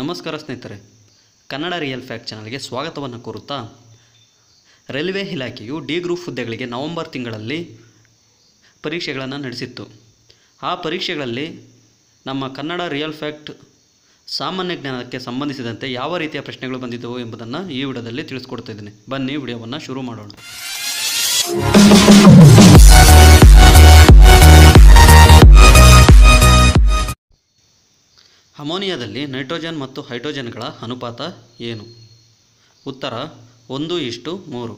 ನಮಸ್ಕಾರ ಸ್ನೇಹಿತರೆ Kannada real fact ಚಾನಲ್ಗೆ ಸ್ವಾಗತವನ್ನು ಕೋರುತ್ತಾ ರೈಲ್ವೆ ಇಲಾಖೆಯು ಡಿ ಗ್ರೂಪ್ ಹುದ್ದೆಗಳಿಗೆ ನವೆಂಬರ್ ತಿಂಗಳಲ್ಲಿ ಪರೀಕ್ಷೆಗಳನ್ನು ನಡೆಸಿತ್ತು ಆ ಪರೀಕ್ಷೆಗಳಲ್ಲಿ ನಮ್ಮ ಕನ್ನಡ ರಿಯಲ್ ಫ್ಯಾಕ್ಟ್ ಸಾಮಾನ್ಯ ಜ್ಞಾನಕ್ಕೆ ಸಂಬಂಧಿಸಿದಂತೆ ಯಾವ ರೀತಿಯ ಪ್ರಶ್ನೆಗಳು ಬಂದಿದ್ದವು ಎಂಬುದನ್ನು ಈ ವಿಡಿಯೋದಲ್ಲಿ ತಿಳಿಸ್ಕೊಡ್ತಾ ಇದ್ದೀನಿ ಬನ್ನಿ ವಿಡಿಯೋವನ್ನು ಶುರು ಮಾಡೋಣ ಅಮೋನಿಯಾದಲ್ಲಿ ನೈಟ್ರೋಜನ್ ಮತ್ತು ಹೈಡ್ರೋಜನ್ಗಳ ಅನುಪಾತ ಏನು ಉತ್ತರ ಒಂದು ಇಷ್ಟು ಮೂರು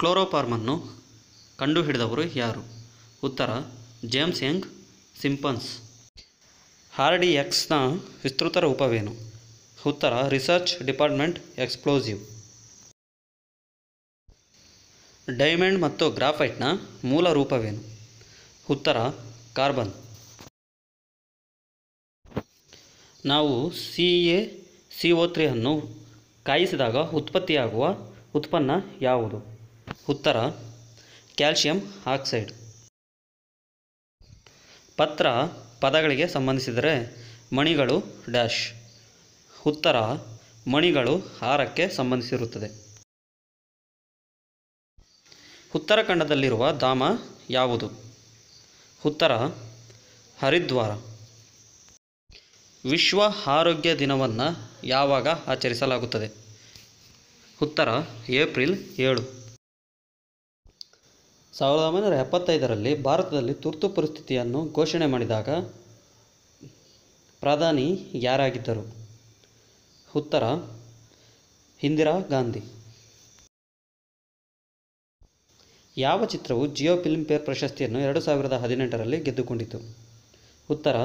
ಕ್ಲೋರೋಫಾರ್ಮನ್ನು ಕಂಡುಹಿಡಿದವರು ಯಾರು ಉತ್ತರ ಜೇಮ್ಸ್ ಯಂಗ್ ಸಿಂಪನ್ಸ್ ಹಾರ್ಡಿ ಎಕ್ಸ್ನ ವಿಸ್ತೃತ ರೂಪವೇನು ಉತ್ತರ ರಿಸರ್ಚ್ ಡಿಪಾರ್ಟ್ಮೆಂಟ್ ಎಕ್ಸ್ಪ್ಲೋಸಿವ್ ಡೈಮಂಡ್ ಮತ್ತು ಗ್ರಾಫೈಟ್ನ ಮೂಲ ರೂಪವೇನು ಉತ್ತರ ಕಾರ್ಬನ್ ನಾವು C A C O three ಅನ್ನು ಕಾಯಿಸಿದಾಗ ಉತ್ಪತ್ತಿಯಾಗುವ ಉತ್ಪನ್ನ ಯಾವುದು ಉತ್ತರ ಕ್ಯಾಲ್ಶಿಯಂ ಆಕ್ಸೈಡ್ ಪತ್ರ ಪದಗಳಿಗೆ ಸಂಬಂಧಿಸಿದರೆ ಮಣಿಗಳು ಡ್ಯಾಶ್ ಉತ್ತರ ಮಣಿಗಳು ಹಾರಕ್ಕೆ ಸಂಬಂಧಿಸಿರುತ್ತದೆ ಉತ್ತರಾಖಂಡದಲ್ಲಿರುವ ಧಾಮ ಯಾವುದು ಉತ್ತರ ಹರಿದ್ವಾರ ವಿಶ್ವ ಆರೋಗ್ಯ ದಿನವನ್ನು ಯಾವಾಗ ಆಚರಿಸಲಾಗುತ್ತದೆ ಉತ್ತರ ಏಪ್ರಿಲ್ ಏಳು ಸಾವಿರದ ಒಂಬೈನೂರ ಎಪ್ಪತ್ತೈದರಲ್ಲಿ ಭಾರತದಲ್ಲಿ ತುರ್ತು ಪರಿಸ್ಥಿತಿಯನ್ನು ಘೋಷಣೆ ಮಾಡಿದಾಗ ಪ್ರಧಾನಿ ಯಾರಾಗಿದ್ದರು ಉತ್ತರ ಇಂದಿರಾ ಗಾಂಧಿ ಯಾವ ಚಿತ್ರವು ಜಿಯೋ ಫಿಲ್ಮ್ಫೇರ್ ಪ್ರಶಸ್ತಿಯನ್ನು ಎರಡು ಸಾವಿರದ ಹದಿನೆಂಟರಲ್ಲಿ ಗೆದ್ದುಕೊಂಡಿತು ಉತ್ತರ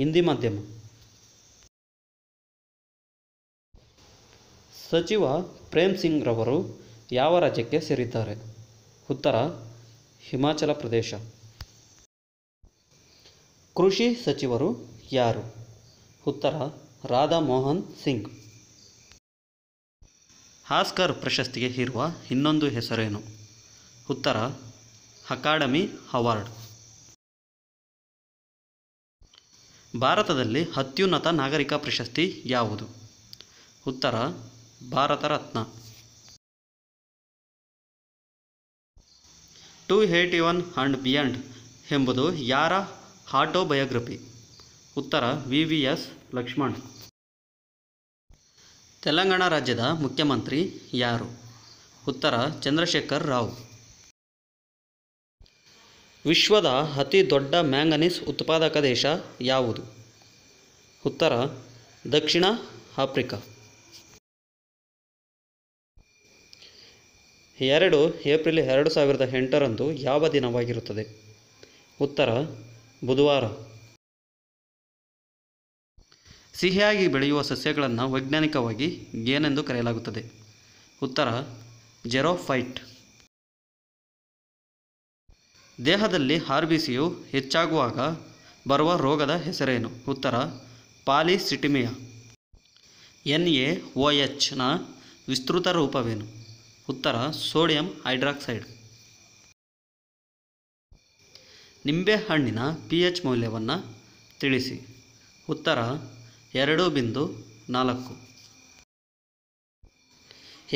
ಹಿಂದಿ ಮಾಧ್ಯಮ ಸಚಿವ ಪ್ರೇಮ್ ಸಿಂಗ್ ರವರು ಯಾವ ರಾಜ್ಯಕ್ಕೆ ಸೇರಿದ್ದಾರೆ ಉತ್ತರ ಹಿಮಾಚಲ ಪ್ರದೇಶ ಕೃಷಿ ಸಚಿವರು ಯಾರು ಉತ್ತರ ರಾಧಾ ಮೋಹನ್ ಸಿಂಗ್ ಆಸ್ಕರ್ ಪ್ರಶಸ್ತಿಗೆ ಇರುವ ಇನ್ನೊಂದು ಹೆಸರೇನು ಉತ್ತರ ಅಕಾಡೆಮಿ ಅವಾರ್ಡ್ ಭಾರತದಲ್ಲಿ ಅತ್ಯುನ್ನತ ನಾಗರಿಕ ಪ್ರಶಸ್ತಿ ಯಾವುದು ಉತ್ತರ Bharat Ratna two eighty one and beyond ಎಂಬುದು ಯಾರ ಆಟೋಬಯೋಗ್ರಫಿ ಉತ್ತರ V V S Laxman Telangana ರಾಜ್ಯದ ಮುಖ್ಯಮಂತ್ರಿ ಯಾರು ಉತ್ತರ ಚಂದ್ರಶೇಖರ್ ರಾವ್ ವಿಶ್ವದ ಅತಿ ದೊಡ್ಡ ಮ್ಯಾಂಗನೀಸ್ ಉತ್ಪಾದಕ ದೇಶ ಯಾವುದು ಉತ್ತರ ದಕ್ಷಿಣ ಆಫ್ರಿಕಾ ಎರಡು ಏಪ್ರಿಲ್ ಎರಡು ಸಾವಿರದ ಎಂಟರಂದು ಯಾವ ದಿನವಾಗಿರುತ್ತದೆ ಉತ್ತರ ಬುಧವಾರ ಸಿಹಿಯಾಗಿ ಬೆಳೆಯುವ ಸಸ್ಯಗಳನ್ನು ವೈಜ್ಞಾನಿಕವಾಗಿ ಏನೆಂದು ಕರೆಯಲಾಗುತ್ತದೆ ಉತ್ತರ ಜೆರೋಫೈಟ್ ದೇಹದಲ್ಲಿ ಆರ್ ಬಿ ಸಿಯು ಹೆಚ್ಚಾಗುವಾಗ ಬರುವ ರೋಗದ ಹೆಸರೇನು ಉತ್ತರ ಪಾಲಿಸಿಟಿಮಿಯಾ ಎನ್ ಎ ಒ ಎಚ್ನ ವಿಸ್ತೃತ ರೂಪವೇನು ಉತ್ತರ ಸೋಡಿಯಂ ಹೈಡ್ರಾಕ್ಸೈಡ್ ನಿಂಬೆ ಹಣ್ಣಿನ ಪಿ ಎಚ್ ಮೌಲ್ಯವನ್ನು ತಿಳಿಸಿ ಉತ್ತರ ಎರಡು ಬಿಂದು ನಾಲ್ಕು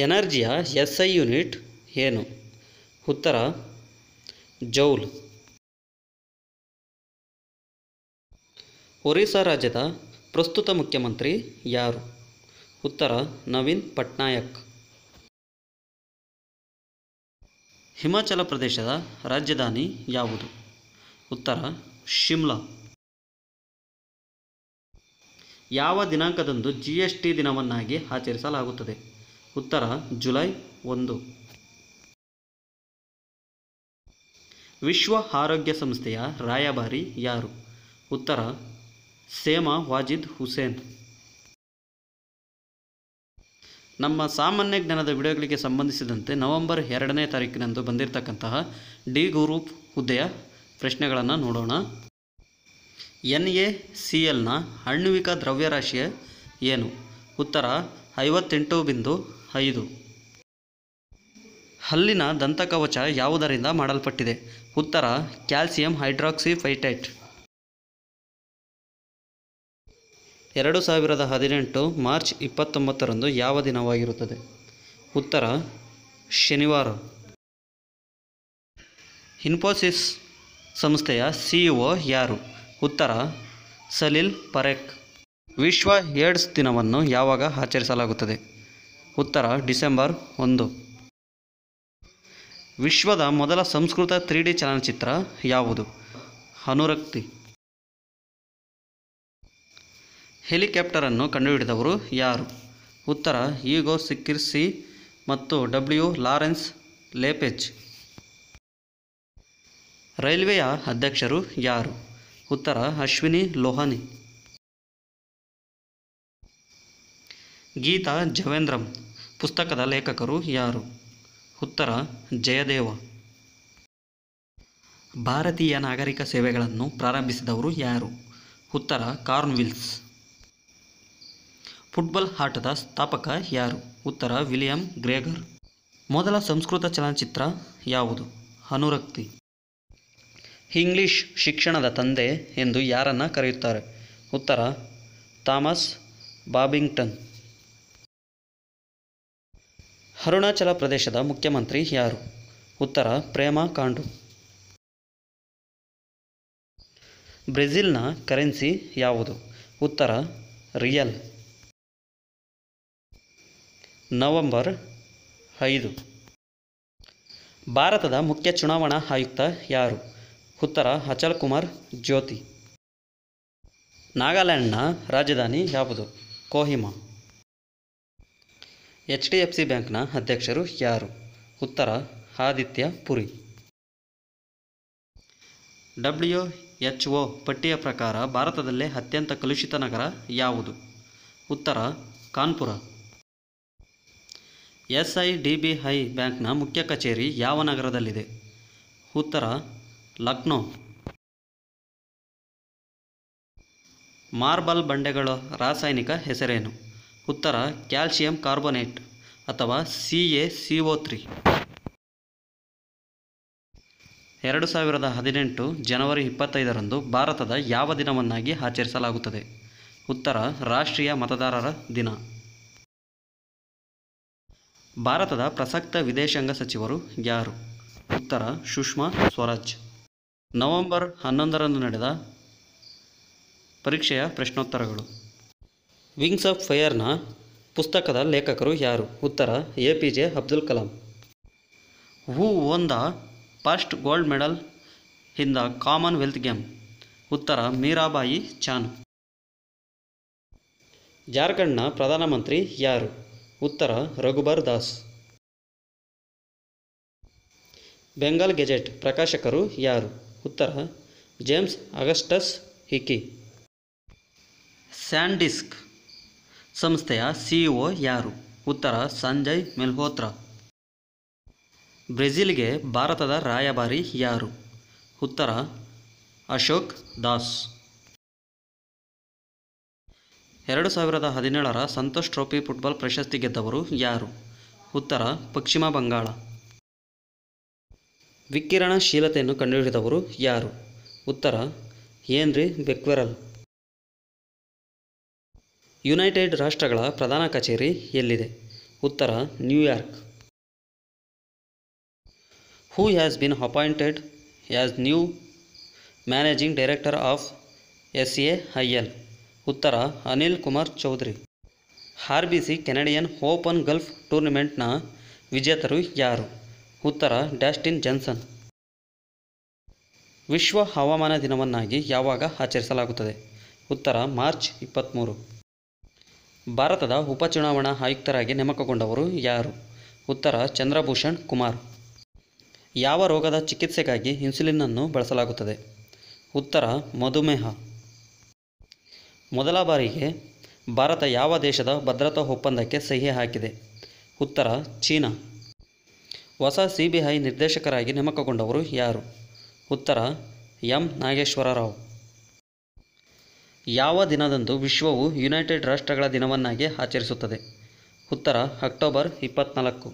ಎನರ್ಜಿಯ ಎಸ್ ಐ ಯೂನಿಟ್ ಏನು ಉತ್ತರ ಜೌಲ್ ಒರಿಸ್ಸಾ ರಾಜ್ಯದ ಪ್ರಸ್ತುತ ಮುಖ್ಯಮಂತ್ರಿ ಯಾರು ಉತ್ತರ ನವೀನ್ ಪಟ್ನಾಯಕ್ ಹಿಮಾಚಲ ಪ್ರದೇಶದ ರಾಜಧಾನಿ ಯಾವುದು ಉತ್ತರ ಶಿಮ್ಲಾ ಯಾವ ದಿನಾಂಕದಂದು ಜಿ ಎಸ್ ಟಿ ದಿನವನ್ನಾಗಿ ಆಚರಿಸಲಾಗುತ್ತದೆ ಉತ್ತರ ಜುಲೈ ಒಂದು ವಿಶ್ವ ಆರೋಗ್ಯ ಸಂಸ್ಥೆಯ ರಾಯಭಾರಿ ಯಾರು ಉತ್ತರ ಸೇಮಾ ವಾಜಿದ್ ಹುಸೇನ್ ನಮ್ಮ ಸಾಮಾನ್ಯ ಜ್ಞಾನದ ವಿಡಿಯೋಗಳಿಗೆ ಸಂಬಂಧಿಸಿದಂತೆ ನವೆಂಬರ್ ಎರಡನೇ ತಾರೀಕಿನಂದು ಬಂದಿರತಕ್ಕಂತಹ ಡಿ ಗುರೂಪ್ ಹುದ್ದೆಯ ಪ್ರಶ್ನೆಗಳನ್ನು ನೋಡೋಣ ಎನ್ ಎ ಸಿ ಎಲ್ನ ಅಣ್ವಿಕ ದ್ರವ್ಯರಾಶಿಯ ಏನು ಉತ್ತರ ಐವತ್ತೆಂಟು ಬಿಂದು ಐದು ಹಲ್ಲಿನ ದಂತಕವಚ ಯಾವುದರಿಂದ ಮಾಡಲ್ಪಟ್ಟಿದೆ ಉತ್ತರ ಕ್ಯಾಲ್ಸಿಯಂ ಫೈಟೈಟ್ ಎರಡು ಸಾವಿರದ ಹದಿನೆಂಟು ಮಾರ್ಚ್ ಇಪ್ಪತ್ತೊಂಬತ್ತರಂದು ಯಾವ ದಿನವಾಗಿರುತ್ತದೆ ಉತ್ತರ ಶನಿವಾರ ಇನ್ಫೋಸಿಸ್ ಸಂಸ್ಥೆಯ ಸಿಇಒ ಯಾರು ಉತ್ತರ ಸಲೀಲ್ ಪರೇಖ್ ವಿಶ್ವ ಏಡ್ಸ್ ದಿನವನ್ನು ಯಾವಾಗ ಆಚರಿಸಲಾಗುತ್ತದೆ ಉತ್ತರ ಡಿಸೆಂಬರ್ ಒಂದು ವಿಶ್ವದ ಮೊದಲ ಸಂಸ್ಕೃತ ತ್ರೀ ಡಿ ಚಲನಚಿತ್ರ ಯಾವುದು ಅನುರಕ್ತಿ ಹೆಲಿಕಾಪ್ಟರನ್ನು ಕಂಡುಹಿಡಿದವರು ಯಾರು ಉತ್ತರ ಈಗೋ ಸಿಕ್ಕಿರ್ಸಿ ಮತ್ತು ಡಬ್ಲ್ಯೂ ಲಾರೆನ್ಸ್ ಲೇಪೆಚ್ ರೈಲ್ವೆಯ ಅಧ್ಯಕ್ಷರು ಯಾರು ಉತ್ತರ ಅಶ್ವಿನಿ ಲೋಹಾನಿ ಗೀತಾ ಜವೇಂದ್ರಂ ಪುಸ್ತಕದ ಲೇಖಕರು ಯಾರು ಉತ್ತರ ಜಯದೇವ ಭಾರತೀಯ ನಾಗರಿಕ ಸೇವೆಗಳನ್ನು ಪ್ರಾರಂಭಿಸಿದವರು ಯಾರು ಉತ್ತರ ಕಾರ್ನ್ವಿಲ್ಸ್ ಫುಟ್ಬಾಲ್ ಆಟದ ಸ್ಥಾಪಕ ಯಾರು ಉತ್ತರ ವಿಲಿಯಂ ಗ್ರೇಗರ್ ಮೊದಲ ಸಂಸ್ಕೃತ ಚಲನಚಿತ್ರ ಯಾವುದು ಅನುರಕ್ತಿ ಇಂಗ್ಲಿಷ್ ಶಿಕ್ಷಣದ ತಂದೆ ಎಂದು ಯಾರನ್ನು ಕರೆಯುತ್ತಾರೆ ಉತ್ತರ ಥಾಮಸ್ ಬಾಬಿಂಗ್ಟನ್ ಅರುಣಾಚಲ ಪ್ರದೇಶದ ಮುಖ್ಯಮಂತ್ರಿ ಯಾರು ಉತ್ತರ ಪ್ರೇಮ ಕಾಂಡು ಬ್ರೆಜಿಲ್ನ ಕರೆನ್ಸಿ ಯಾವುದು ಉತ್ತರ ರಿಯಲ್ ನವೆಂಬರ್ ಐದು ಭಾರತದ ಮುಖ್ಯ ಚುನಾವಣಾ ಆಯುಕ್ತ ಯಾರು ಉತ್ತರ ಅಚಲ್ ಕುಮಾರ್ ಜ್ಯೋತಿ ನಾಗಾಲ್ಯಾಂಡ್ನ ರಾಜಧಾನಿ ಯಾವುದು Kohima H D F C ಬ್ಯಾಂಕ್ನ ಅಧ್ಯಕ್ಷರು ಯಾರು ಉತ್ತರ Aditya Puri W H O ಪಟ್ಟಿಯ ಪ್ರಕಾರ ಭಾರತದಲ್ಲೇ ಅತ್ಯಂತ ಕಲುಷಿತ ನಗರ ಯಾವುದು ಉತ್ತರ Kanpur S I D B I ಬ್ಯಾಂಕ್ನ ಮುಖ್ಯ ಕಚೇರಿ ಯಾವ ನಗರದಲ್ಲಿದೆ ಉತ್ತರ ಲಕ್ನೋ ಮಾರ್ಬಲ್ ಬಂಡೆಗಳ ರಾಸಾಯನಿಕ ಹೆಸರೇನು ಉತ್ತರ ಕ್ಯಾಲ್ಸಿಯಂ ಕಾರ್ಬೊನೇಟ್ ಅಥವಾ C A C O three ಎರಡು ಸಾವಿರದ ಹದಿನೆಂಟು ಜನವರಿ ಇಪ್ಪತ್ತೈದರಂದು ಭಾರತದ ಯಾವ ದಿನವನ್ನಾಗಿ ಆಚರಿಸಲಾಗುತ್ತದೆ ಉತ್ತರ ರಾಷ್ಟ್ರೀಯ ಮತದಾರರ ದಿನ ಭಾರತದ ಪ್ರಸಕ್ತ ವಿದೇಶಾಂಗ ಸಚಿವರು ಯಾರು ಉತ್ತರ ಸುಷ್ಮಾ ಸ್ವರಾಜ್ ನವೆಂಬರ್ ಹನ್ನೊಂದರಂದು ನಡೆದ ಪರೀಕ್ಷೆಯ ಪ್ರಶ್ನೋತ್ತರಗಳು ವಿಂಗ್ಸ್ ಆಫ್ ಫೈಯರ್ನ ಪುಸ್ತಕದ ಲೇಖಕರು ಯಾರು ಉತ್ತರ A P J Abdul Kalam who won the first gold medal in the Commonwealth game ಉತ್ತರ ಮೀರಾಬಾಯಿ ಚಾನ್ ಜಾರ್ಖಂಡ್ನ ಪ್ರಧಾನಮಂತ್ರಿ ಯಾರು ಉತ್ತರ ರಘುಬರ್ ದಾಸ್ ಬೆಂಗಾಲ್ ಗೆಜೆಟ್ ಪ್ರಕಾಶಕರು ಯಾರು ಉತ್ತರ ಜೇಮ್ಸ್ ಅಗಸ್ಟಸ್ ಹಿಕಿ ಸ್ಯಾಂಡಿಸ್ಕ್ ಸಂಸ್ಥೆಯ ಸಿಇಒ ಯಾರು ಉತ್ತರ ಸಂಜಯ್ ಮೆಲ್ಹೋತ್ರಾ ಬ್ರೆಜಿಲ್ಗೆ ಭಾರತದ ರಾಯಭಾರಿ ಯಾರು ಉತ್ತರ ಅಶೋಕ್ ದಾಸ್ ಎರಡು ಸಾವಿರದ ಹದಿನೇಳರ ಸಂತೋಷ್ ಟ್ರೋಫಿ ಫುಟ್ಬಾಲ್ ಪ್ರಶಸ್ತಿ ಗೆದ್ದವರು ಯಾರು ಉತ್ತರ ಪಶ್ಚಿಮ ಬಂಗಾಳ ವಿಕಿರಣಶೀಲತೆಯನ್ನು ಕಂಡುಹಿಡಿದವರು ಯಾರು ಉತ್ತರ ಏನ್ರಿ ಬೆಕ್ವೆರಲ್ ಯುನೈಟೆಡ್ ರಾಷ್ಟ್ರಗಳ ಪ್ರಧಾನ ಕಚೇರಿ ಎಲ್ಲಿದೆ ಉತ್ತರ New York who has been appointed as new managing director of S A I L ಉತ್ತರ Anil Kumar Chaudhary R B C Canadian open golf ಟೂರ್ನಿಮೆಂಟ್ನ ವಿಜೇತರು ಯಾರು ಉತ್ತರ ಡ್ಯಾಸ್ಟಿನ್ ಜಾನ್ಸನ್ ವಿಶ್ವ ಹವಾಮಾನ ದಿನವನ್ನಾಗಿ ಯಾವಾಗ ಆಚರಿಸಲಾಗುತ್ತದೆ ಉತ್ತರ ಮಾರ್ಚ್ ಇಪ್ಪತ್ತ್ಮೂರು ಭಾರತದ ಉಪಚುನಾವಣಾ ಆಯುಕ್ತರಾಗಿ ನೇಮಕಗೊಂಡವರು ಯಾರು ಉತ್ತರ ಚಂದ್ರಭೂಷಣ್ ಕುಮಾರ್ ಯಾವ ರೋಗದ ಚಿಕಿತ್ಸೆಗಾಗಿ ಇನ್ಸುಲಿನ್ ಅನ್ನು ಬಳಸಲಾಗುತ್ತದೆ ಉತ್ತರ ಮಧುಮೇಹ ಮೊದಲ ಬಾರಿಗೆ ಭಾರತ ಯಾವ ದೇಶದ ಭದ್ರತಾ ಒಪ್ಪಂದಕ್ಕೆ ಸಹಿ ಹಾಕಿದೆ ಉತ್ತರ ಚೀನಾ ಹೊಸ ಸಿಬಿಐ ನಿರ್ದೇಶಕರಾಗಿ ನೇಮಕಗೊಂಡವರು ಯಾರು ಉತ್ತರ ಎಂ ನಾಗೇಶ್ವರ ರಾವ್ ಯಾವ ದಿನದಂದು ವಿಶ್ವವು ಯುನೈಟೆಡ್ ರಾಷ್ಟ್ರಗಳ ದಿನವನ್ನಾಗಿ ಆಚರಿಸುತ್ತದೆ ಉತ್ತರ ಅಕ್ಟೋಬರ್ ಇಪ್ಪತ್ತ್ನಾಲ್ಕು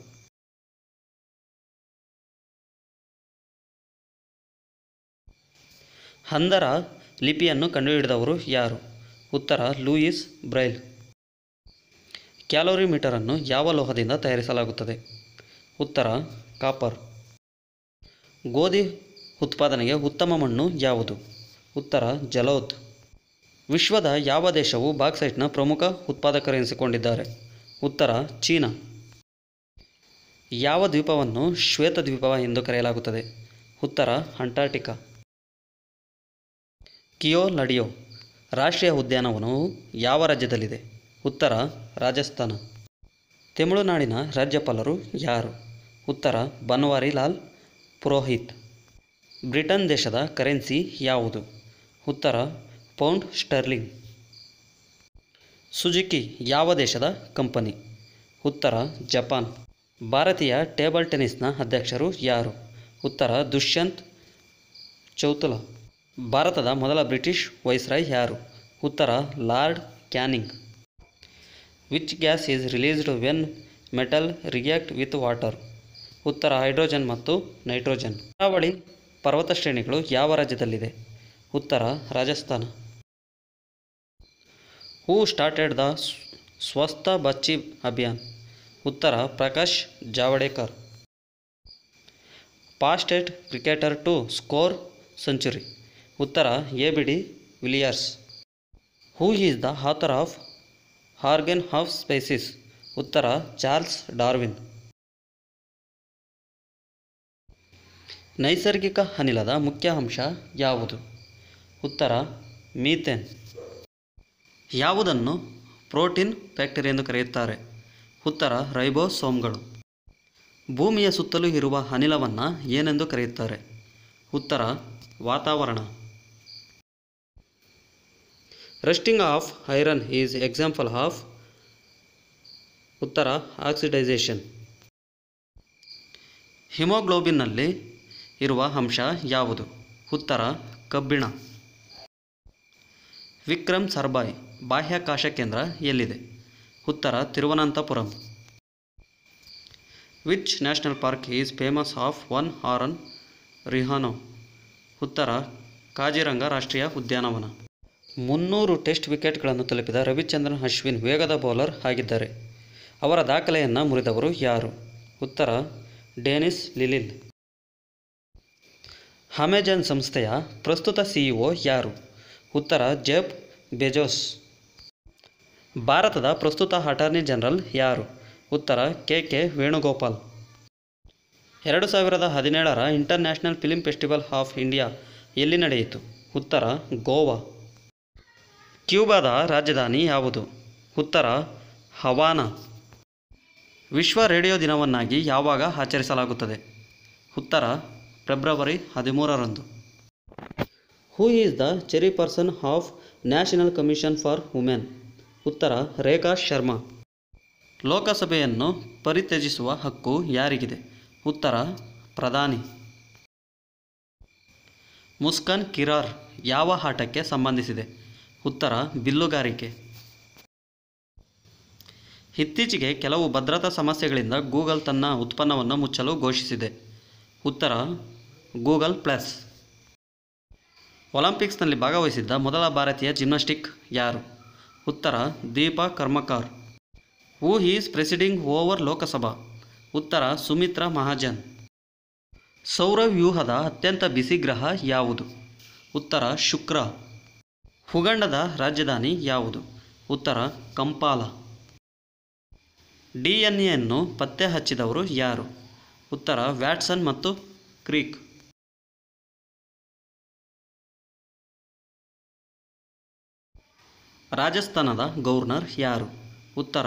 ಹಂದರ ಲಿಪಿಯನ್ನು ಕಂಡುಹಿಡಿದವರು ಯಾರು ಉತ್ತರ ಲೂಯಿಸ್ ಬ್ರೈಲ್ ಮೀಟರನ್ನು ಯಾವ ಲೋಹದಿಂದ ತಯಾರಿಸಲಾಗುತ್ತದೆ ಉತ್ತರ ಕಾಪರ್ ಗೋಧಿ ಉತ್ಪಾದನೆಗೆ ಉತ್ತಮ ಮಣ್ಣು ಯಾವುದು ಉತ್ತರ ಜಲೌತ್ ವಿಶ್ವದ ಯಾವ ದೇಶವು ಬಾಕ್ಸೈಟ್ನ ಪ್ರಮುಖ ಉತ್ಪಾದಕರೆನಿಸಿಕೊಂಡಿದ್ದಾರೆ ಉತ್ತರ ಚೀನಾ ಯಾವ ದ್ವೀಪವನ್ನು ಶ್ವೇತ ದ್ವೀಪ ಎಂದು ಕರೆಯಲಾಗುತ್ತದೆ ಉತ್ತರ ಅಂಟಾರ್ಟಿಕಾ ಕಿಯೋ ಲಡಿಯೋ ರಾಷ್ಟ್ರೀಯ ಉದ್ಯಾನವನವು ಯಾವ ರಾಜ್ಯದಲ್ಲಿದೆ ಉತ್ತರ ರಾಜಸ್ಥಾನ ತಮಿಳುನಾಡಿನ ರಾಜ್ಯಪಾಲರು ಯಾರು ಉತ್ತರ ಬನ್ವಾರಿಲಾಲ್ ಪುರೋಹಿತ್ ಬ್ರಿಟನ್ ದೇಶದ ಕರೆನ್ಸಿ ಯಾವುದು ಉತ್ತರ ಪೌಂಡ್ ಸ್ಟರ್ಲಿಂಗ್ ಸುಜುಕಿ ಯಾವ ದೇಶದ ಕಂಪನಿ ಉತ್ತರ ಜಪಾನ್ ಭಾರತೀಯ ಟೇಬಲ್ ಟೆನಿಸ್ನ ಅಧ್ಯಕ್ಷರು ಯಾರು ಉತ್ತರ ದುಷ್ಯಂತ್ ಚೌತುಲಾ ಭಾರತದ ಮೊದಲ ಬ್ರಿಟಿಷ್ ವೈಸ್ರಾಯ್ ಯಾರು ಉತ್ತರ Lord Canning which gas is released when metal react with water ಉತ್ತರ ಹೈಡ್ರೋಜನ್ ಮತ್ತು ನೈಟ್ರೋಜನ್ ಕರಾವಳಿ ಪರ್ವತ ಶ್ರೇಣಿಗಳು ಯಾವ ರಾಜ್ಯದಲ್ಲಿದೆ ಉತ್ತರ ರಾಜಸ್ಥಾನ ಹೂ ಸ್ಟಾರ್ಟೆಡ್ ದ ಸ್ವಸ್ಥ ಬಚ್ಚಿ ಅಭಿಯಾನ್ ಉತ್ತರ Prakash Javadekar fast cricketer to score century ಉತ್ತರ A B de Villiers who is the author of origin of species ಉತ್ತರ ಚಾರ್ಲ್ಸ್ ಡಾರ್ವಿನ್ ನೈಸರ್ಗಿಕ ಅನಿಲದ ಮುಖ್ಯ ಅಂಶ ಯಾವುದು ಉತ್ತರ ಮೀಥೇನ್ ಯಾವುದನ್ನು ಪ್ರೋಟೀನ್ ಫ್ಯಾಕ್ಟರಿ ಎಂದು ಕರೆಯುತ್ತಾರೆ ಉತ್ತರ ರೈಬೋಸೋಮ್ಗಳು ಭೂಮಿಯ ಸುತ್ತಲೂ ಇರುವ ಅನಿಲವನ್ನು ಏನೆಂದು ಕರೆಯುತ್ತಾರೆ ಉತ್ತರ ವಾತಾವರಣ rusting of iron is example of ಉತ್ತರ ಆಕ್ಸಿಡೈಸೇಷನ್ ಹಿಮೋಗ್ಲೋಬಿನ್ನಲ್ಲಿ ಇರುವ ಅಂಶ ಯಾವುದು ಉತ್ತರ ಕಬ್ಬಿಣ ವಿಕ್ರಮ್ ಸರ್ಬಾಯ್ ಬಾಹ್ಯಾಕಾಶ ಕೇಂದ್ರ ಎಲ್ಲಿದೆ ಉತ್ತರ Thiruvananthapuram which national park is famous of one horn rhino ಉತ್ತರ ಕಾಜಿರಂಗ ರಾಷ್ಟ್ರೀಯ ಉದ್ಯಾನವನ ಮುನ್ನೂರು ಟೆಸ್ಟ್ ವಿಕೆಟ್ಗಳನ್ನು ತಲುಪಿದ ರವಿಚಂದ್ರನ್ ಅಶ್ವಿನ್ ವೇಗದ ಬೌಲರ್ ಆಗಿದ್ದಾರೆ ಅವರ ದಾಖಲೆಯನ್ನು ಮುರಿದವರು ಯಾರು ಉತ್ತರ ಡೇನಿಸ್ ಲಿಲಿಲ್ ಅಮೆಜಾನ್ ಸಂಸ್ಥೆಯ ಪ್ರಸ್ತುತ ಸಿಇಒ ಯಾರು ಉತ್ತರ ಜೆಬ್ ಬೆಜೋಸ್ ಭಾರತದ ಪ್ರಸ್ತುತ ಅಟಾರ್ನಿ ಜನರಲ್ ಯಾರು ಉತ್ತರ ಕೆ ಕೆ ವೇಣುಗೋಪಾಲ್ ಎರಡು ಸಾವಿರದ ಹದಿನೇಳರ International Film Festival of India ಎಲ್ಲಿ ನಡೆಯಿತು ಉತ್ತರ ಗೋವಾ ಕ್ಯೂಬಾದ ರಾಜಧಾನಿ ಯಾವುದು ಉತ್ತರ ಹವಾನ ವಿಶ್ವ ರೇಡಿಯೋ ದಿನವನ್ನಾಗಿ ಯಾವಾಗ ಆಚರಿಸಲಾಗುತ್ತದೆ ಉತ್ತರ ಫೆಬ್ರವರಿ ಹದಿಮೂರರಂದು who is the chairperson of National Commission for Women ಉತ್ತರ ರೇಖಾ ಶರ್ಮಾ ಲೋಕಸಭೆಯನ್ನು ಪರಿತ್ಯಜಿಸುವ ಹಕ್ಕು ಯಾರಿಗಿದೆ ಉತ್ತರ ಪ್ರಧಾನಿ ಮುಸ್ಕನ್ ಕಿರಾರ್ ಯಾವ ಆಟಕ್ಕೆ ಸಂಬಂಧಿಸಿದೆ ಉತ್ತರ ಬಿಲ್ಲುಗಾರಿಕೆ ಇತ್ತೀಚೆಗೆ ಕೆಲವು ಭದ್ರತಾ ಸಮಸ್ಯೆಗಳಿಂದ ಗೂಗಲ್ ತನ್ನ ಉತ್ಪನ್ನವನ್ನು ಮುಚ್ಚಲು ಘೋಷಿಸಿದೆ ಉತ್ತರ ಗೂಗಲ್ ಪ್ಲಸ್ ಒಲಿಂಪಿಕ್ಸ್ನಲ್ಲಿ ಭಾಗವಹಿಸಿದ್ದ ಮೊದಲ ಭಾರತೀಯ ಜಿಮ್ನಾಸ್ಟಿಕ್ ಯಾರು ಉತ್ತರ Deepa Karmakar who is presiding over Lok Sabha ಉತ್ತರ ಸುಮಿತ್ರಾ ಮಹಾಜನ್ ಸೌರವ್ಯೂಹದ ಅತ್ಯಂತ ಬಿಸಿ ಗ್ರಹ ಯಾವುದು ಉತ್ತರ ಶುಕ್ರ ಹುಗಂಡದ ರಾಜಧಾನಿ ಯಾವುದು ಉತ್ತರ ಕಂಪಾಲ ಡಿ ಎನ್ ಪತ್ತೆ ಹಚ್ಚಿದವರು ಯಾರು ಉತ್ತರ ವ್ಯಾಟ್ಸನ್ ಮತ್ತು ಕ್ರೀಕ್ ರಾಜಸ್ಥಾನದ ಗವರ್ನರ್ ಯಾರು ಉತ್ತರ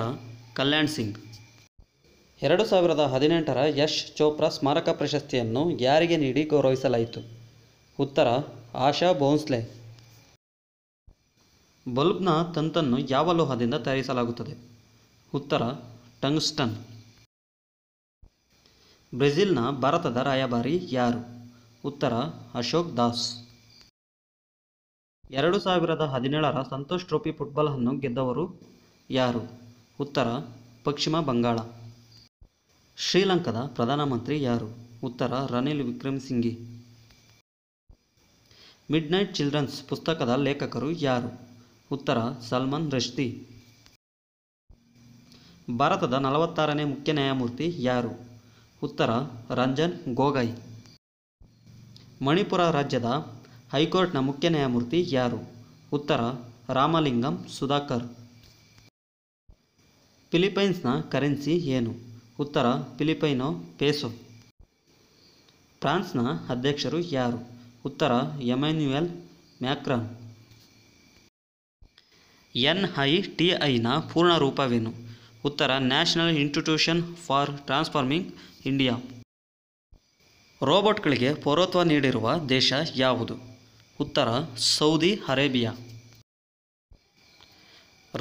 ಕಲ್ಯಾಣ್ ಸಿಂಗ್ ಎರಡು ಸಾವಿರದ ಹದಿನೆಂಟರ ಯಶ್ ಚೋಪ್ರಾ ಸ್ಮಾರಕ ಪ್ರಶಸ್ತಿಯನ್ನು ಯಾರಿಗೆ ನೀಡಿ ಗೌರವಿಸಲಾಯಿತು ಉತ್ತರ ಆಶಾ ಭೋನ್ಸ್ಲೆ ಬಲ್ಬ್ನ ತಂತನ್ನು ಯಾವ ಲೋಹದಿಂದ ತಯಾರಿಸಲಾಗುತ್ತದೆ ಉತ್ತರ ಟಂಗ್ಸ್ಟನ್ ಬ್ರೆಜಿಲ್ನ ಭಾರತದ ರಾಯಭಾರಿ ಯಾರು ಉತ್ತರ ಅಶೋಕ್ ದಾಸ್ ಎರಡು ಸಾವಿರದ ಹದಿನೇಳರ ಸಂತೋಷ್ ಟ್ರೋಫಿ ಫುಟ್ಬಾಲ್ ಅನ್ನು ಗೆದ್ದವರು ಯಾರು ಉತ್ತರ ಪಶ್ಚಿಮ ಬಂಗಾಳ ಶ್ರೀಲಂಕಾದ ಪ್ರಧಾನಮಂತ್ರಿ ಯಾರು ಉತ್ತರ Ranil Wickremesinghe midnight children's ಪುಸ್ತಕದ ಲೇಖಕರು ಯಾರು ಉತ್ತರ ಸಲ್ಮಾನ್ ರಶ್ದಿ ಭಾರತದ ನಲವತ್ತಾರನೇ ಮುಖ್ಯ ನ್ಯಾಯಮೂರ್ತಿ ಯಾರು ಉತ್ತರ ರಂಜನ್ ಗೋಗೊಯ್ ಮಣಿಪುರ ರಾಜ್ಯದ ಹೈಕೋರ್ಟ್ನ ಮುಖ್ಯ ನ್ಯಾಯಮೂರ್ತಿ ಯಾರು ಉತ್ತರ ರಾಮಲಿಂಗಂ ಸುಧಾಕರ್ ಫಿಲಿಪೈನ್ಸ್ನ ಕರೆನ್ಸಿ ಏನು ಉತ್ತರ ಫಿಲಿಪೈನೋ ಪೇಸೋ ಫ್ರಾನ್ಸ್ನ ಅಧ್ಯಕ್ಷರು ಯಾರು ಉತ್ತರ Emmanuel Macron N I T ಐನ ಪೂರ್ಣ ರೂಪವೇನು ಉತ್ತರ National Institution for Transforming India ರೋಬೋಟ್ಗಳಿಗೆ ಪೌರತ್ವ ನೀಡಿರುವ ದೇಶ ಯಾವುದು ಉತ್ತರ ಸೌದಿ ಅರೇಬಿಯಾ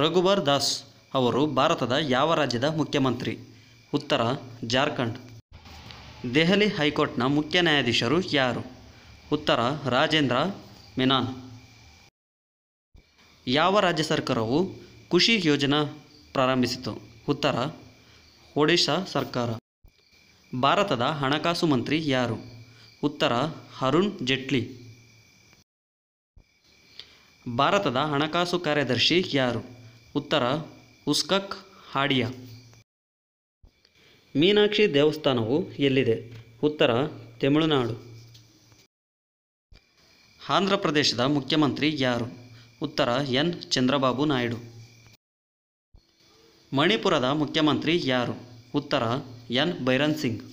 ರಘುಬರ್ ದಾಸ್ ಅವರು ಭಾರತದ ಯಾವ ರಾಜ್ಯದ ಮುಖ್ಯಮಂತ್ರಿ ಉತ್ತರ ಜಾರ್ಖಂಡ್ ದೆಹಲಿ ಹೈಕೋರ್ಟ್ನ ಮುಖ್ಯ ನ್ಯಾಯಾಧೀಶರು ಯಾರು ಉತ್ತರ ರಾಜೇಂದ್ರ ಮೆನಾನ್ ಯಾವ ರಾಜ್ಯ ಸರ್ಕಾರವು ಕೃಷಿ ಯೋಜನಾ ಪ್ರಾರಂಭಿಸಿತು ಉತ್ತರ ಒಡಿಶಾ ಸರ್ಕಾರ ಭಾರತದ ಹಣಕಾಸು ಮಂತ್ರಿ ಯಾರು ಉತ್ತರ ಅರುಣ್ ಜೇಟ್ಲಿ ಭಾರತದ ಹಣಕಾಸು ಕಾರ್ಯದರ್ಶಿ ಯಾರು ಉತ್ತರ ಉಸ್ಕಕ್ ಹಾಡಿಯಾ ಮೀನಾಕ್ಷಿ ದೇವಸ್ಥಾನವು ಎಲ್ಲಿದೆ ಉತ್ತರ ತಮಿಳುನಾಡು ಆಂಧ್ರ ಪ್ರದೇಶದ ಮುಖ್ಯಮಂತ್ರಿ ಯಾರು ಉತ್ತರ ಎನ್ ಚಂದ್ರಬಾಬು ನಾಯ್ಡು ಮಣಿಪುರದ ಮುಖ್ಯಮಂತ್ರಿ ಯಾರು ಉತ್ತರ ಎನ್ ಬೈರನ್ ಸಿಂಗ್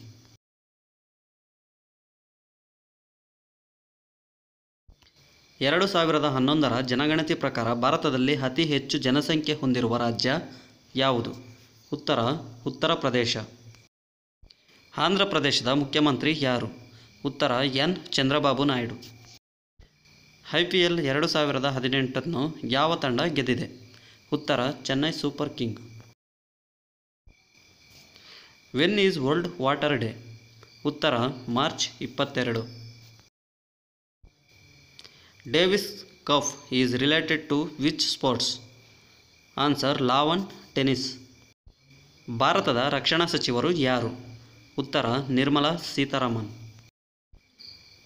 ಎರಡು ಸಾವಿರದ ಹನ್ನೊಂದರ ಜನಗಣತಿ ಪ್ರಕಾರ ಭಾರತದಲ್ಲಿ ಅತಿ ಹೆಚ್ಚು ಜನಸಂಖ್ಯೆ ಹೊಂದಿರುವ ರಾಜ್ಯ ಯಾವುದು ಉತ್ತರ ಉತ್ತರ ಪ್ರದೇಶ ಆಂಧ್ರ ಪ್ರದೇಶದ ಮುಖ್ಯಮಂತ್ರಿ ಯಾರು ಉತ್ತರ N Chandrababu Naidu I P L ಎರಡು ಸಾವಿರದ ಹದಿನೆಂಟನ್ನು ಯಾವ ತಂಡ ಗೆದ್ದಿದೆ ಉತ್ತರ Chennai Super King when is world water day ಉತ್ತರ ಮಾರ್ಚ್ ಇಪ್ಪತ್ತೆರಡು Davis cup is related to which sports answer lawn tennis ಭಾರತದ ರಕ್ಷಣಾ ಸಚಿವರು ಯಾರು ಉತ್ತರ ನಿರ್ಮಲಾ ಸೀತಾರಾಮನ್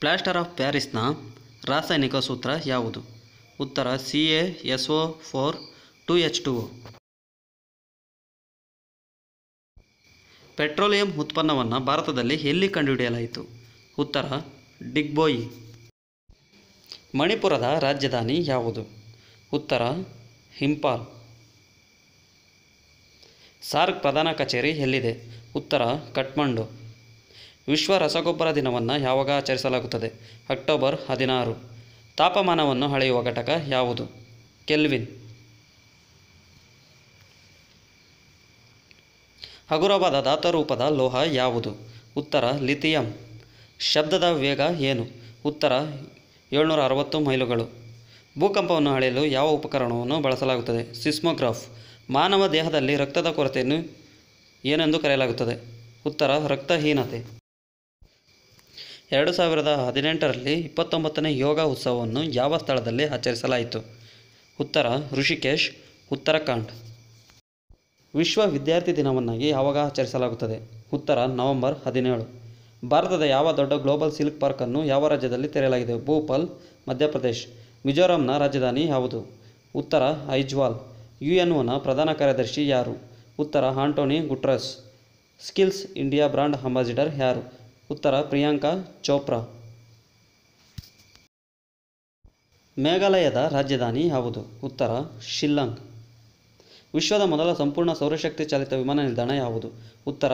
ಪ್ಲಾಸ್ಟರ್ ಆಫ್ ಪ್ಯಾರಿಸ್ನ ರಾಸಾಯನಿಕ ಸೂತ್ರ ಯಾವುದು ಉತ್ತರ C A S O four two H two O petroleum ಉತ್ಪನ್ನವನ್ನು ಭಾರತದಲ್ಲಿ ಎಲ್ಲಿ ಕಂಡುಹಿಡಿಯಲಾಯಿತು ಉತ್ತರ ಡಿಗ್ಬೋಯಿ ಮಣಿಪುರದ ರಾಜಧಾನಿ ಯಾವುದು ಉತ್ತರ ಹಿಂಪಾಲ್ ಸಾರ್ಕ್ ಪ್ರಧಾನ ಕಚೇರಿ ಎಲ್ಲಿದೆ ಉತ್ತರ ಕಠ್ಮಂಡು ವಿಶ್ವ ರಸಗೊಬ್ಬರ ದಿನವನ್ನು ಯಾವಾಗ ಆಚರಿಸಲಾಗುತ್ತದೆ ಅಕ್ಟೋಬರ್ ಹದಿನಾರು ತಾಪಮಾನವನ್ನು ಅಳೆಯುವ ಘಟಕ ಯಾವುದು ಕೆಲ್ವಿನ್ ಹಗುರವಾದ ದಾತರೂಪದ ಲೋಹ ಯಾವುದು ಉತ್ತರ ಲಿಥಿಯಂ ಶಬ್ದದ ವೇಗ ಏನು ಉತ್ತರ ಏಳ್ನೂರ ಅರವತ್ತು ಮೈಲುಗಳು ಭೂಕಂಪವನ್ನು ಅಳೆಯಲು ಯಾವ ಉಪಕರಣವನ್ನು ಬಳಸಲಾಗುತ್ತದೆ ಸಿಸ್ಮೋಗ್ರಾಫ್ ಮಾನವ ದೇಹದಲ್ಲಿ ರಕ್ತದ ಕೊರತೆಯನ್ನು ಏನೆಂದು ಕರೆಯಲಾಗುತ್ತದೆ ಉತ್ತರ ರಕ್ತಹೀನತೆ ಎರಡು ಸಾವಿರದ ಹದಿನೆಂಟರಲ್ಲಿ ಇಪ್ಪತ್ತೊಂಬತ್ತನೇ ಯೋಗ ಉತ್ಸವವನ್ನು ಯಾವ ಸ್ಥಳದಲ್ಲಿ ಆಚರಿಸಲಾಯಿತು ಉತ್ತರ ಋಷಿಕೇಶ್ ಉತ್ತರಾಖಂಡ್ ವಿಶ್ವ ವಿದ್ಯಾರ್ಥಿ ದಿನವನ್ನಾಗಿ ಯಾವಾಗ ಆಚರಿಸಲಾಗುತ್ತದೆ ಉತ್ತರ ನವೆಂಬರ್ ಹದಿನೇಳು ಭಾರತದ ಯಾವ ದೊಡ್ಡ ಗ್ಲೋಬಲ್ ಸಿಲ್ಕ್ ಪಾರ್ಕನ್ನು ಯಾವ ರಾಜ್ಯದಲ್ಲಿ ತೆರೆಯಲಾಗಿದೆ ಭೋಪಾಲ್ ಮಧ್ಯಪ್ರದೇಶ್ ಮಿಜೋರಾಂನ ರಾಜಧಾನಿ ಯಾವುದು ಉತ್ತರ ಐಜ್ವಾಲ್ ಯು ಎನ್ ಒನ ಪ್ರಧಾನ ಕಾರ್ಯದರ್ಶಿ ಯಾರು ಉತ್ತರ Antonio Guterres skills India brand ambassador ಯಾರು ಉತ್ತರ ಪ್ರಿಯಾಂಕಾ ಚೋಪ್ರಾ ಮೇಘಾಲಯದ ರಾಜಧಾನಿ ಯಾವುದು ಉತ್ತರ ಶಿಲ್ಲಾಂಗ್ ವಿಶ್ವದ ಮೊದಲ ಸಂಪೂರ್ಣ ಸೌರಶಕ್ತಿ ಚಾಲಿತ ವಿಮಾನ ನಿಲ್ದಾಣ ಯಾವುದು ಉತ್ತರ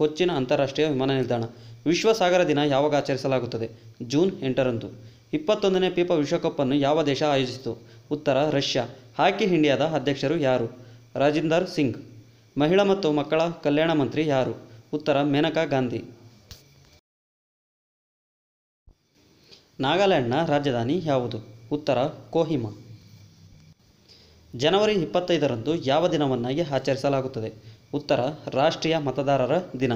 ಕೊಚ್ಚಿನ ಅಂತಾರಾಷ್ಟ್ರೀಯ ವಿಮಾನ ನಿಲ್ದಾಣ ವಿಶ್ವ ಸಾಗರ ದಿನ ಯಾವಾಗ ಆಚರಿಸಲಾಗುತ್ತದೆ ಜೂನ್ ಎಂಟರಂದು ಇಪ್ಪತ್ತೊಂದನೇ ಪೀಪ ವಿಶ್ವಕಪ್ ಅನ್ನು ಯಾವ ದೇಶ ಆಯೋಜಿಸಿತು ಉತ್ತರ ರಷ್ಯಾ ಹಾಕಿ ಇಂಡಿಯಾದ ಅಧ್ಯಕ್ಷರು ಯಾರು ರಾಜಿಂದರ್ ಸಿಂಗ್ ಮಹಿಳಾ ಮತ್ತು ಮಕ್ಕಳ ಕಲ್ಯಾಣ ಮಂತ್ರಿ ಯಾರು ಉತ್ತರ ಮೇನಕಾ ಗಾಂಧಿ ನಾಗಾಲ್ಯಾಂಡ್ನ ರಾಜಧಾನಿ ಯಾವುದು ಉತ್ತರ ಕೋಹಿಮಾ ಜನವರಿ ಇಪ್ಪತ್ತೈದರಂದು ಯಾವ ದಿನವನ್ನಾಗಿ ಆಚರಿಸಲಾಗುತ್ತದೆ ಉತ್ತರ ರಾಷ್ಟ್ರೀಯ ಮತದಾರರ ದಿನ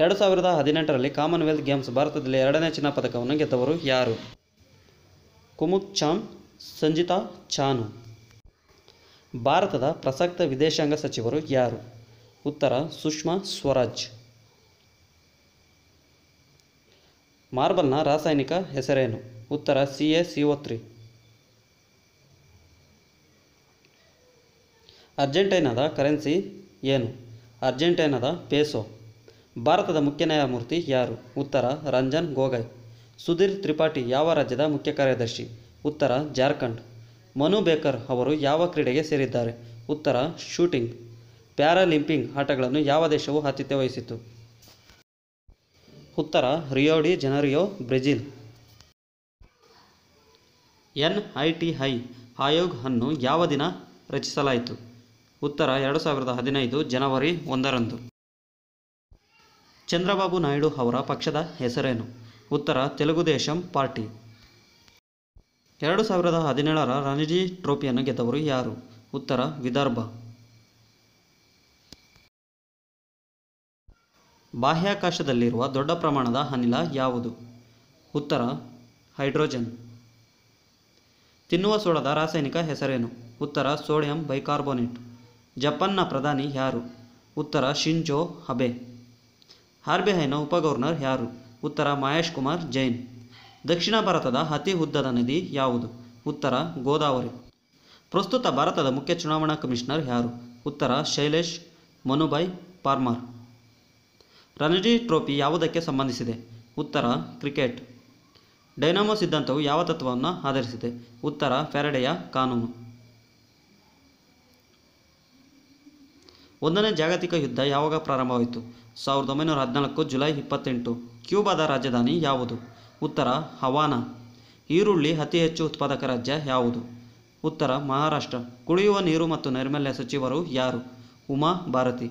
ಎರಡು ಸಾವಿರದ ಹದಿನೆಂಟರಲ್ಲಿ ಕಾಮನ್ವೆಲ್ತ್ ಗೇಮ್ಸ್ ಭಾರತದಲ್ಲಿ ಎರಡನೇ ಚಿನ್ನ ಪದಕವನ್ನು ಗೆದ್ದವರು ಯಾರು ಕುಮುಕ್ ಚಾಮ್ ಸಂಜಿತಾ ಚಾನು ಭಾರತದ ಪ್ರಸಕ್ತ ವಿದೇಶಾಂಗ ಸಚಿವರು ಯಾರು ಉತ್ತರ ಸುಷ್ಮಾ ಸ್ವರಾಜ್ ಮಾರ್ಬಲ್ನ ರಾಸಾಯನಿಕ ಹೆಸರೇನು ಉತ್ತರ C A C O three ಅರ್ಜೆಂಟೈನಾದ ಕರೆನ್ಸಿ ಏನು ಅರ್ಜೆಂಟೈನಾದ ಪೇಸೋ ಭಾರತದ ಮುಖ್ಯ ನ್ಯಾಯಮೂರ್ತಿ ಯಾರು ಉತ್ತರ ರಂಜನ್ ಗೊಗೊಯ್ ಸುಧೀರ್ ತ್ರಿಪಾಠಿ ಯಾವ ರಾಜ್ಯದ ಮುಖ್ಯ ಕಾರ್ಯದರ್ಶಿ ಉತ್ತರ ಜಾರ್ಖಂಡ್ ಮನು ಬೇಕರ್ ಅವರು ಯಾವ ಕ್ರೀಡೆಗೆ ಸೇರಿದ್ದಾರೆ ಉತ್ತರ ಶೂಟಿಂಗ್ ಪ್ಯಾರಾಲಿಂಪಿಂಗ್ ಆಟಗಳನ್ನು ಯಾವ ದೇಶವು ಆತಿಥ್ಯ ವಹಿಸಿತು ಉತ್ತರ Rio de Janeiro Brazil N I T I Aayog ಅನ್ನು ಯಾವ ದಿನ ರಚಿಸಲಾಯಿತು ಉತ್ತರ ಎರಡು ಸಾವಿರದ ಹದಿನೈದು ಜನವರಿ ಒಂದರಂದು ಚಂದ್ರಬಾಬು ನಾಯ್ಡು ಅವರ ಪಕ್ಷದ ಹೆಸರೇನು ಉತ್ತರ ದೇಶಂ ಪಾರ್ಟಿ ಎರಡು ಸಾವಿರದ ಹದಿನೇಳರ ರಣಜಿ ಟ್ರೋಫಿಯನ್ನು ಗೆದ್ದವರು ಯಾರು ಉತ್ತರ ವಿದರ್ಭ ಬಾಹ್ಯಾಕಾಶದಲ್ಲಿರುವ ದೊಡ್ಡ ಪ್ರಮಾಣದ ಅನಿಲ ಯಾವುದು ಉತ್ತರ ಹೈಡ್ರೋಜನ್ ತಿನ್ನುವ ಸೋಳದ ರಾಸಾಯನಿಕ ಹೆಸರೇನು ಉತ್ತರ ಸೋಡಿಯಂ ಬೈಕಾರ್ಬೋನೇಟ್ ಜಪಾನ್ನ ಪ್ರಧಾನಿ ಯಾರು ಉತ್ತರ ಶಿಂಜೋ ಹಬೆ ಆರ್ಬಿಐನ ಉಪಗವರ್ನರ್ ಯಾರು ಉತ್ತರ ಮಹೇಶ್ ಕುಮಾರ್ ಜೈನ್ ದಕ್ಷಿಣ ಭಾರತದ ಅತಿ ಉದ್ದದ ನದಿ ಯಾವುದು ಉತ್ತರ ಗೋದಾವರಿ ಪ್ರಸ್ತುತ ಭಾರತದ ಮುಖ್ಯ ಚುನಾವಣಾ ಕಮಿಷನರ್ ಯಾರು ಉತ್ತರ ಶೈಲೇಶ್ ಮನುಭಾಯ್ ಪಾರ್ಮಾರ್ ರಣಜಿ ಟ್ರೋಫಿ ಯಾವುದಕ್ಕೆ ಸಂಬಂಧಿಸಿದೆ ಉತ್ತರ ಕ್ರಿಕೆಟ್ ಡೈನಾಮೋ ಸಿದ್ಧಾಂತವು ಯಾವ ತತ್ವವನ್ನು ಆಧರಿಸಿದೆ ಉತ್ತರ ಫೆರಡೆಯ ಕಾನೂನು ಒಂದನೇ ಜಾಗತಿಕ ಯುದ್ಧ ಯಾವಾಗ ಪ್ರಾರಂಭವಾಯಿತು ಸಾವಿರದ ಒಂಬೈನೂರ ಹದಿನಾಲ್ಕು ಜುಲೈ ಇಪ್ಪತ್ತೆಂಟು ಕ್ಯೂಬಾದ ರಾಜಧಾನಿ ಯಾವುದು ಉತ್ತರ ಹವಾನಾ ಈರುಳ್ಳಿ ಅತಿ ಹೆಚ್ಚು ಉತ್ಪಾದಕ ರಾಜ್ಯ ಯಾವುದು ಉತ್ತರ ಮಹಾರಾಷ್ಟ್ರ ಕುಡಿಯುವ ನೀರು ಮತ್ತು ನೈರ್ಮಲ್ಯ ಸಚಿವರು ಯಾರು ಉಮಾ ಭಾರತಿ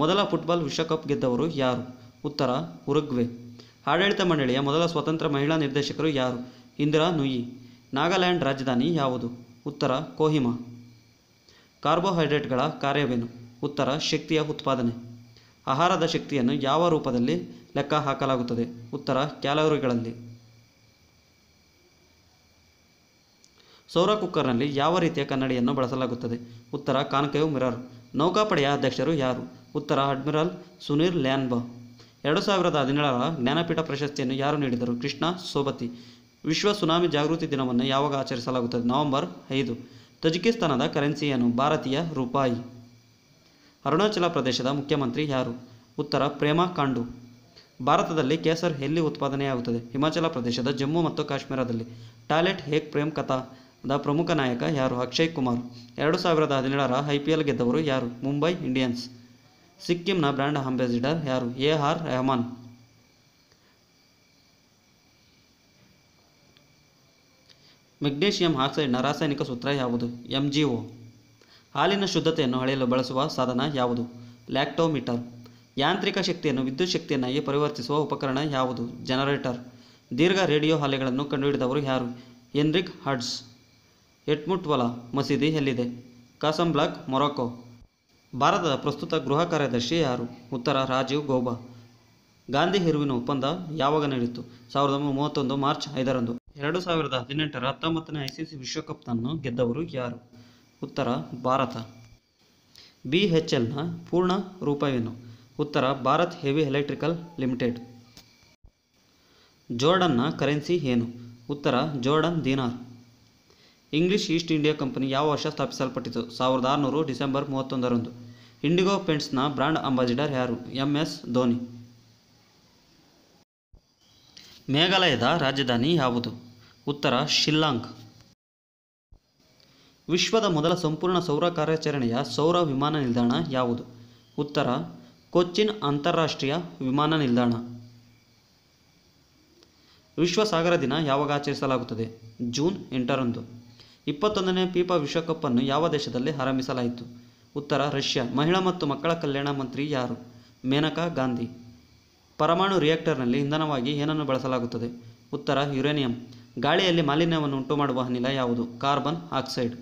ಮೊದಲ ಫುಟ್ಬಾಲ್ ವಿಶ್ವಕಪ್ ಗೆದ್ದವರು ಯಾರು ಉತ್ತರ ಉರುಗ್ವೆ ಆಡಳಿತ ಮಂಡಳಿಯ ಮೊದಲ ಸ್ವತಂತ್ರ ಮಹಿಳಾ ನಿರ್ದೇಶಕರು ಯಾರು ಇಂದಿರಾ ನುಯಿ ನಾಗಾಲ್ಯಾಂಡ್ ರಾಜಧಾನಿ ಯಾವುದು ಉತ್ತರ ಕೋಹಿಮಾ ಕಾರ್ಬೋಹೈಡ್ರೇಟ್ಗಳ ಕಾರ್ಯವೇನು ಉತ್ತರ ಶಕ್ತಿಯ ಉತ್ಪಾದನೆ ಆಹಾರದ ಶಕ್ತಿಯನ್ನು ಯಾವ ರೂಪದಲ್ಲಿ ಲೆಕ್ಕ ಹಾಕಲಾಗುತ್ತದೆ ಉತ್ತರ ಕ್ಯಾಲೋರಿಗಳಲ್ಲಿ ಸೌರ ಕುಕ್ಕರ್ನಲ್ಲಿ ಯಾವ ರೀತಿಯ ಕನ್ನಡಿಯನ್ನು ಬಳಸಲಾಗುತ್ತದೆ ಉತ್ತರ ಕಾನ್ಕೇವ್ ಮಿರರ್ ನೌಕಾಪಡೆಯ ಅಧ್ಯಕ್ಷರು ಯಾರು ಉತ್ತರ ಅಡ್ಮಿರಲ್ ಸುನೀರ್ ಲ್ಯಾನ್ಬ ಎರಡು ಸಾವಿರದ ಹದಿನೇಳರ ಜ್ಞಾನಪೀಠ ಪ್ರಶಸ್ತಿಯನ್ನು ಯಾರು ನೀಡಿದರು ಕೃಷ್ಣ ಸೋಬತಿ ವಿಶ್ವ ಸುನಾಮಿ ಜಾಗೃತಿ ದಿನವನ್ನು ಯಾವಾಗ ಆಚರಿಸಲಾಗುತ್ತದೆ ನವೆಂಬರ್ ಐದು ತಜಿಕಿಸ್ತಾನದ ಕರೆನ್ಸಿಯನ್ನು ಭಾರತೀಯ ರೂಪಾಯಿ ಅರುಣಾಚಲ ಪ್ರದೇಶದ ಮುಖ್ಯಮಂತ್ರಿ ಯಾರು ಉತ್ತರ ಪ್ರೇಮಾ ಕಾಂಡು ಭಾರತದಲ್ಲಿ ಕೇಸರ್ ಎಲ್ಲಿ ಉತ್ಪಾದನೆಯಾಗುತ್ತದೆ ಹಿಮಾಚಲ ಪ್ರದೇಶದ ಜಮ್ಮು ಮತ್ತು ಕಾಶ್ಮೀರದಲ್ಲಿ ಟಾಯ್ಲೆಟ್ ಹೇಕ್ ಪ್ರೇಮ್ ಕಥಾದ ಪ್ರಮುಖ ನಾಯಕ ಯಾರು ಅಕ್ಷಯ್ ಕುಮಾರ್ ಎರಡು ಸಾವಿರದ ಹದಿನೇಳರ ಐ ಪಿ ಎಲ್ ಗೆದ್ದವರು ಯಾರು ಮುಂಬೈ ಇಂಡಿಯನ್ಸ್ ಸಿಕ್ಕಿಂನ ಬ್ರ್ಯಾಂಡ್ ಅಂಬಾಸಿಡರ್ ಯಾರು ಎ ಆರ್ ರೆಹಮಾನ್ ಮೆಗ್ನೀಷಿಯಂ ಆಕ್ಸೈಡ್ನ ರಾಸಾಯನಿಕ ಸೂತ್ರ ಯಾವುದು ಎಂ ಜಿ ಒ ಹಾಲಿನ ಶುದ್ಧತೆಯನ್ನು ಅಳೆಯಲು ಬಳಸುವ ಸಾಧನ ಯಾವುದು ಲ್ಯಾಕ್ಟೋಮೀಟರ್ ಯಾಂತ್ರಿಕ ಶಕ್ತಿಯನ್ನು ವಿದ್ಯುತ್ ಶಕ್ತಿಯನ್ನಾಗಿ ಪರಿವರ್ತಿಸುವ ಉಪಕರಣ ಯಾವುದು ಜನರೇಟರ್ ದೀರ್ಘ ರೇಡಿಯೋ ಹಾಲೆಗಳನ್ನು ಕಂಡುಹಿಡಿದವರು ಯಾರು ಎನ್ರಿಕ್ ಹಡ್ಸ್ ಎಟ್ಮುಟ್ವಲಾ ಮಸೀದಿ ಎಲ್ಲಿದೆ ಕಾಸಂಬ್ಲಾಕ್ ಮೊರಾಕೋ ಭಾರತದ ಪ್ರಸ್ತುತ ಗೃಹ ಕಾರ್ಯದರ್ಶಿ ಯಾರು ಉತ್ತರ ರಾಜೀವ್ ಗೌಬಾ ಗಾಂಧಿ ಹಿರುವಿನ ಒಪ್ಪಂದ ಯಾವಾಗ ನಡೆಯಿತು ಸಾವಿರದ ಒಂಬೈನೂರ ಮೂವತ್ತೊಂದು ಮಾರ್ಚ್ ಐದರಂದು ಎರಡು ಸಾವಿರದ ಹದಿನೆಂಟರ ಹತ್ತೊಂಬತ್ತನೇ ಐಸಿಸಿ ಸಿ ಸಿ ವಿಶ್ವಕಪ್ನನ್ನು ಗೆದ್ದವರು ಯಾರು ಉತ್ತರ ಭಾರತ ಬಿ ಎಚ್ ಎಲ್ನ ಪೂರ್ಣ ರೂಪವೇನು ಉತ್ತರ ಭಾರತ್ ಹೆವಿ ಎಲೆಕ್ಟ್ರಿಕಲ್ ಲಿಮಿಟೆಡ್ ಜೋರ್ಡನ್ನ ಕರೆನ್ಸಿ ಏನು ಉತ್ತರ Jordan dinar English East India Company ಯಾವ ವರ್ಷ ಸ್ಥಾಪಿಸಲ್ಪಟ್ಟಿತು ಸಾವಿರದ ಆರುನೂರು ಡಿಸೆಂಬರ್ ಮೂವತ್ತೊಂದರಂದು ಇಂಡಿಗೋ ಪೇಂಟ್ಸ್ನ ಬ್ರ್ಯಾಂಡ್ ಅಂಬಾಸಿಡರ್ ಯಾರು ಎಂ ಎಸ್ ಧೋನಿ ಮೇಘಾಲಯದ ರಾಜಧಾನಿ ಯಾವುದು ಉತ್ತರ ಶಿಲ್ಲಾಂಗ್ ವಿಶ್ವದ ಮೊದಲ ಸಂಪೂರ್ಣ ಸೌರ ಕಾರ್ಯಾಚರಣೆಯ ಸೌರ ವಿಮಾನ ನಿಲ್ದಾಣ ಯಾವುದು ಉತ್ತರ ಕೊಚ್ಚಿನ್ ಅಂತಾರಾಷ್ಟ್ರೀಯ ವಿಮಾನ ನಿಲ್ದಾಣ ವಿಶ್ವ ಸಾಗರ ದಿನ ಯಾವಾಗ ಆಚರಿಸಲಾಗುತ್ತದೆ ಜೂನ್ ಎಂಟರಂದು ಇಪ್ಪತ್ತೊಂದನೇ ಫೀಫಾ ವಿಶ್ವಕಪ್ ಅನ್ನು ಯಾವ ದೇಶದಲ್ಲಿ ಆರಂಭಿಸಲಾಯಿತು ಉತ್ತರ ರಷ್ಯಾ ಮಹಿಳಾ ಮತ್ತು ಮಕ್ಕಳ ಕಲ್ಯಾಣ ಮಂತ್ರಿ ಯಾರು ಮೇನಕಾ ಗಾಂಧಿ ಪರಮಾಣು ರಿಯಾಕ್ಟರ್ನಲ್ಲಿ ಇಂಧನವಾಗಿ ಏನನ್ನು ಬಳಸಲಾಗುತ್ತದೆ ಉತ್ತರ ಯುರೇನಿಯಂ ಗಾಳಿಯಲ್ಲಿ ಮಾಲಿನ್ಯವನ್ನು ಉಂಟು ಮಾಡುವ ಅನಿಲ ಯಾವುದು ಕಾರ್ಬನ್ ಆಕ್ಸೈಡ್